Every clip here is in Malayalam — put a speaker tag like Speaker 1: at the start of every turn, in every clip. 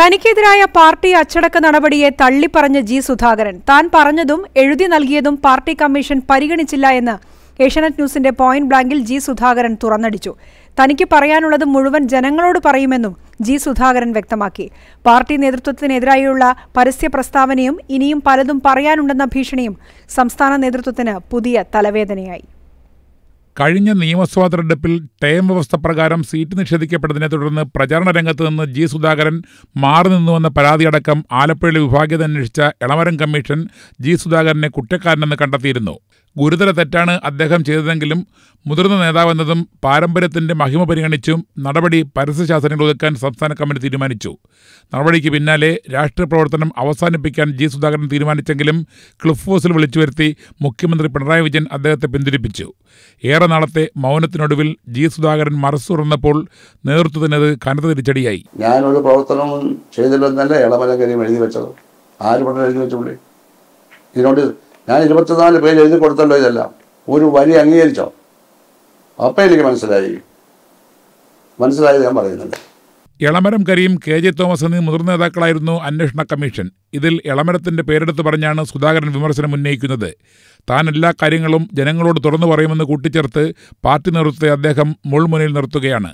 Speaker 1: തനിക്കെതിരായ പാർട്ടി അച്ചടക്ക നടപടിയെ തള്ളിപ്പറഞ്ഞ ജി സുധാകരൻ താൻ പറഞ്ഞതും എഴുതി നൽകിയതും പാർട്ടി കമ്മീഷൻ പരിഗണിച്ചില്ല എന്ന് ഏഷ്യാനെറ്റ് ന്യൂസിന്റെ പോയിന്റ് ബ്ലാങ്കിൽ ജി സുധാകരൻ തുറന്നടിച്ചു തനിക്ക് പറയാനുള്ളത് മുഴുവൻ ജനങ്ങളോട് പറയുമെന്നും ജി സുധാകരൻ വ്യക്തമാക്കി പാർട്ടി നേതൃത്വത്തിനെതിരായുള്ള പരസ്യ പ്രസ്താവനയും ഇനിയും പലതും പറയാനുണ്ടെന്ന ഭീഷണിയും സംസ്ഥാന നേതൃത്വത്തിന് പുതിയ തലവേദനയായി
Speaker 2: കഴിഞ്ഞ നിയമസഭാ തെരഞ്ഞെടുപ്പിൽ ടേം വ്യവസ്ഥ പ്രകാരം സീറ്റ് നിഷേധിക്കപ്പെട്ടതിനെ തുടർന്ന് പ്രചാരണ രംഗത്ത് നിന്ന് ജി സുധാകരൻ മാറി നിന്നുവെന്ന പരാതിയടക്കം ആലപ്പുഴയിലെ വിഭാഗീയത അന്വേഷിച്ച എളമരം കമ്മീഷൻ ജി സുധാകരനെ കുറ്റക്കാരനെന്ന് കണ്ടെത്തിയിരുന്നു ഗുരുതര തെറ്റാണ് അദ്ദേഹം ചെയ്തതെങ്കിലും മുതിർന്ന നേതാവെന്നതും പാരമ്പര്യത്തിന്റെ മഹിമ പരിഗണിച്ചും നടപടി പരസ്യശാസനങ്ങൾ ഒതുക്കാൻ സംസ്ഥാന കമ്മിറ്റി തീരുമാനിച്ചു നടപടിക്ക് പിന്നാലെ രാഷ്ട്രീയ പ്രവർത്തനം അവസാനിപ്പിക്കാൻ ജി സുധാകരൻ തീരുമാനിച്ചെങ്കിലും ക്ലിഫ് ഹൗസിൽ വിളിച്ചു വരുത്തി മുഖ്യമന്ത്രി പിണറായി വിജയൻ അദ്ദേഹത്തെ പിന്തിരിപ്പിച്ചു ഏറെ നാളത്തെ മൗനത്തിനൊടുവിൽ ജി സുധാകരൻ മറസുറന്നപ്പോൾ നേതൃത്വത്തിനത് കനത്ത തിരിച്ചടിയായി
Speaker 3: ഞാനൊരു പ്രവർത്തനവും ചെയ്തില്ലെന്നല്ല എഴുതി വെച്ചത് ആര് എഴുതി വെച്ചുള്ളേ ഇതിനോട് ഞാൻ ഇരുപത്തിനാല് പേര് എഴുതി കൊടുത്തല്ലോ ഇതെല്ലാം ഒരു വരി അംഗീകരിച്ചോ അപ്പം എനിക്ക് മനസ്സിലായി മനസ്സിലായത് ഞാൻ പറയുന്നുണ്ട്
Speaker 2: എളമരം കരീം കെ ജെ തോമസ് എന്നീ മുതിർന്ന നേതാക്കളായിരുന്നു അന്വേഷണ കമ്മീഷൻ ഇതിൽ എളമരത്തിന്റെ പേരെടുത്ത് പറഞ്ഞാണ് സുധാകരൻ വിമർശനം ഉന്നയിക്കുന്നത് താൻ എല്ലാ കാര്യങ്ങളും ജനങ്ങളോട് തുറന്നു പറയുമെന്ന് കൂട്ടിച്ചേർത്ത് പാർട്ടി നേതൃത്വത്തെ അദ്ദേഹം മുൾമുനയിൽ നിർത്തുകയാണ്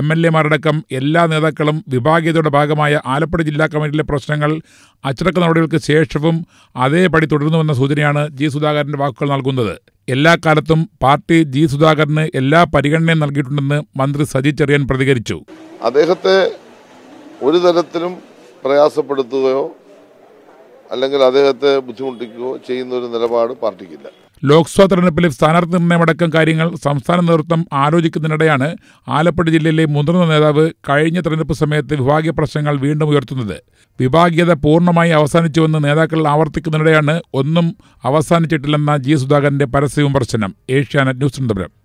Speaker 2: എം എൽ എമാരടക്കം എല്ലാ നേതാക്കളും വിഭാഗീയതയുടെ ഭാഗമായ ആലപ്പുഴ ജില്ലാ കമ്മിറ്റിയിലെ പ്രശ്നങ്ങൾ അച്ചടക്ക നടപടികൾക്ക് ശേഷവും അതേപടി തുടരുന്നുവെന്ന സൂചനയാണ് ജി സുധാകരൻ്റെ വാക്കുകൾ നൽകുന്നത് എല്ലാ കാലത്തും പാർട്ടി ജി സുധാകരന് എല്ലാ പരിഗണനയും നൽകിയിട്ടുണ്ടെന്ന് മന്ത്രി സജി ചെറിയൻ പ്രതികരിച്ചു
Speaker 3: അദ്ദേഹത്തെ ഒരു തരത്തിലും പ്രയാസപ്പെടുത്തുകയോ അല്ലെങ്കിൽ അദ്ദേഹത്തെ ബുദ്ധിമുട്ടിക്കുകയോ ചെയ്യുന്ന ഒരു നിലപാട് പാർട്ടിക്കില്ല
Speaker 2: ലോക്സഭാ തെരഞ്ഞെടുപ്പിലെ സ്ഥാനാർത്ഥി നിർണ്ണയമടക്കം കാര്യങ്ങൾ സംസ്ഥാന നേതൃത്വം ആലോചിക്കുന്നതിനിടെയാണ് ആലപ്പുഴ ജില്ലയിലെ മുതിർന്ന നേതാവ് കഴിഞ്ഞ തെരഞ്ഞെടുപ്പ് സമയത്ത് വിഭാഗീയ പ്രശ്നങ്ങൾ വീണ്ടും ഉയർത്തുന്നത് വിഭാഗീയത പൂർണ്ണമായി അവസാനിച്ചുവെന്ന് നേതാക്കൾ ആവർത്തിക്കുന്നതിനിടെയാണ് ഒന്നും അവസാനിച്ചിട്ടില്ലെന്ന ജി സുധാകരന്റെ പരസ്യ വിമർശനം ഏഷ്യാനെറ്റ് ന്യൂസ് തിരുവനന്തപുരം